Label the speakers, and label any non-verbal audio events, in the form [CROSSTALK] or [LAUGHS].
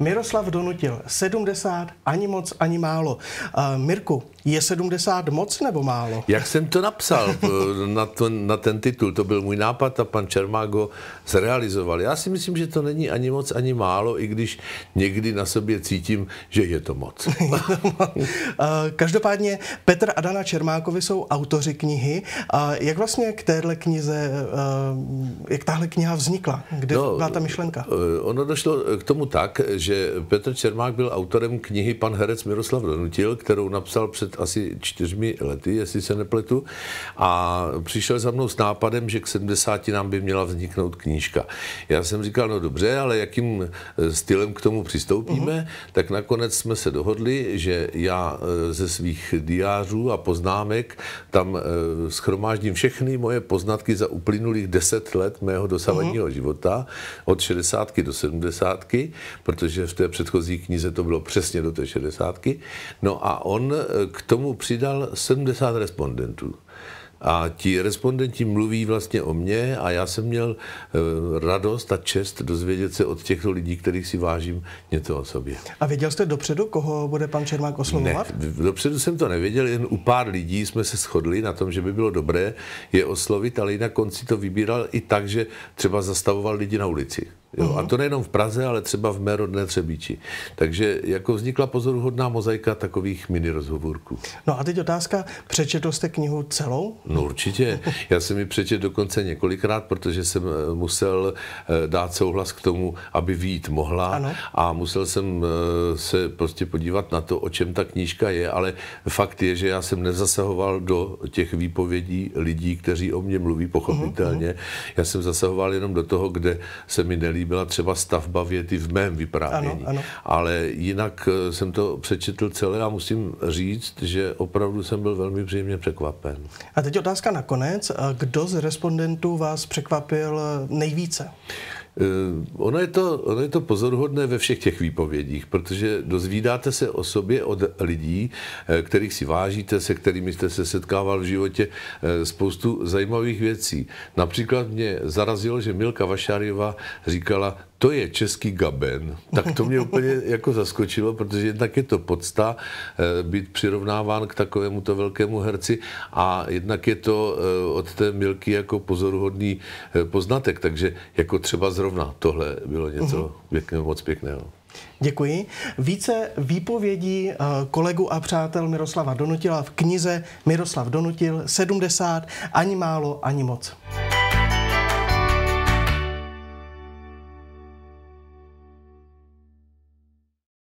Speaker 1: Miroslav Donutil, 70, ani moc, ani málo. Uh, Mirku, je 70 moc nebo málo?
Speaker 2: Jak jsem to napsal [LAUGHS] eh, na, to, na ten titul, to byl můj nápad a pan Čermák ho zrealizoval. Já si myslím, že to není ani moc, ani málo, i když někdy na sobě cítím, že je to moc.
Speaker 1: [LAUGHS] Eh, každopádně Petr a Dana Čermákovi jsou autoři knihy. Eh, jak vlastně k téhle knize jak tahle kniha vznikla? Kde no, byla ta myšlenka?
Speaker 2: Eh, ono došlo eh, k tomu tak, že Petr Čermák byl autorem knihy Pan herec Miroslav Donutil, kterou napsal před asi čtyřmi lety, jestli se nepletu, a přišel za mnou s nápadem, že k 70 nám by měla vzniknout knížka. Já jsem říkal, no dobře, ale jakým eh, stylem k tomu přistoupíme? Uh-huh. Tak nakonec jsme se dohodli, že já ze svých diářů a poznámek tam schromáždím všechny moje poznatky za uplynulých deset let mého dosavadního mm-hmm. života, od 60 do 70, protože v té předchozí knize to bylo přesně do té 60. No a on eh, k tomu přidal 70 respondentů. A ti respondenti mluví vlastně o mně a já jsem měl eh, radost a čest dozvědět se od těchto lidí, kterých si vážím, něco o sobě.
Speaker 1: A věděl jste dopředu, koho bude pan Čermák oslovovat?
Speaker 2: Ne, dopředu jsem to nevěděl, jen u pár lidí jsme se shodli na tom, že by bylo dobré je oslovit, ale i na konci to vybíral i tak, že třeba zastavoval lidi na ulici. Jo, a mhm. to nejenom v Praze, ale třeba v mé rodné Třebíči. Takže jako vznikla pozoruhodná mozaika takových mini rozhovorků.
Speaker 1: No a teď otázka, přečetl jste knihu celou?
Speaker 2: No určitě. Já jsem ji přečetl dokonce několikrát, protože jsem eh, musel eh, dát souhlas k tomu, aby výjít mohla. Ano. A musel jsem eh, se prostě podívat na to, o čem ta knížka je, ale fakt je, že já jsem nezasahoval do těch výpovědí lidí, kteří o mně mluví, mhm, mhm. pochopitelně. Uhum. Já jsem zasahoval jenom do toho, kde se mi nelíbí líbila třeba stavba věty v mém vyprávění. Ano, ano. Ale jinak eh, jsem to přečetl celé a musím říct, že opravdu jsem byl velmi příjemně překvapen.
Speaker 1: A teď otázka nakonec. Eh, kdo z respondentů vás překvapil eh, nejvíce?
Speaker 2: Eh, ono je, to, ono je to pozoruhodné ve všech těch výpovědích, protože dozvídáte se o sobě od lidí, eh, kterých si vážíte, se kterými jste se setkával v životě, eh, spoustu zajímavých věcí. Například mě zarazilo, že Milka Vašáriová říkala, to je český gaben, tak to mě úplně [LAUGHS] jako zaskočilo, protože jednak je to podsta eh, být přirovnáván k takovému to velkému herci a jednak je to eh, od té Milky jako pozoruhodný eh, poznatek, takže jako třeba zrovna tohle bylo něco mhm. pěkného, moc pěkného.
Speaker 1: Děkuji. Více výpovědí kolegu a přátel Miroslava Donutila v knize Miroslav Donutil 70 ani málo, ani moc.